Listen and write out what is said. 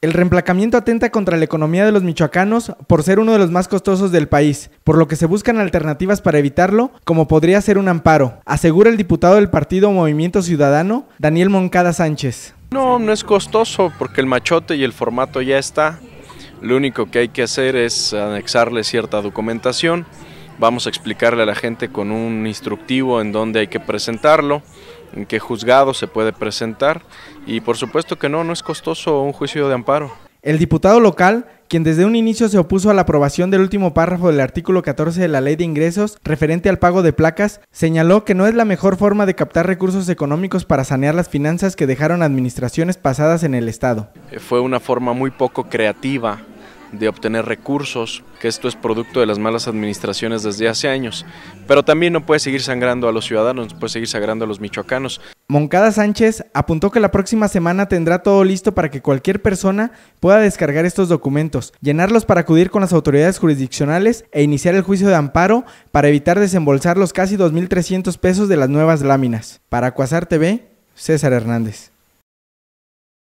El reemplacamiento atenta contra la economía de los michoacanos por ser uno de los más costosos del país, por lo que se buscan alternativas para evitarlo, como podría ser un amparo, asegura el diputado del partido Movimiento Ciudadano, Daniel Moncada Sánchez. No, no es costoso porque el machote y el formato ya está. Lo único que hay que hacer es anexarle cierta documentación vamos a explicarle a la gente con un instructivo en dónde hay que presentarlo, en qué juzgado se puede presentar y por supuesto que no, no es costoso un juicio de amparo. El diputado local, quien desde un inicio se opuso a la aprobación del último párrafo del artículo 14 de la Ley de Ingresos referente al pago de placas, señaló que no es la mejor forma de captar recursos económicos para sanear las finanzas que dejaron administraciones pasadas en el Estado. Eh, fue una forma muy poco creativa de obtener recursos, que esto es producto de las malas administraciones desde hace años. Pero también no puede seguir sangrando a los ciudadanos, no puede seguir sangrando a los michoacanos. Moncada Sánchez apuntó que la próxima semana tendrá todo listo para que cualquier persona pueda descargar estos documentos, llenarlos para acudir con las autoridades jurisdiccionales e iniciar el juicio de amparo para evitar desembolsar los casi 2.300 pesos de las nuevas láminas. Para Cuasar TV, César Hernández.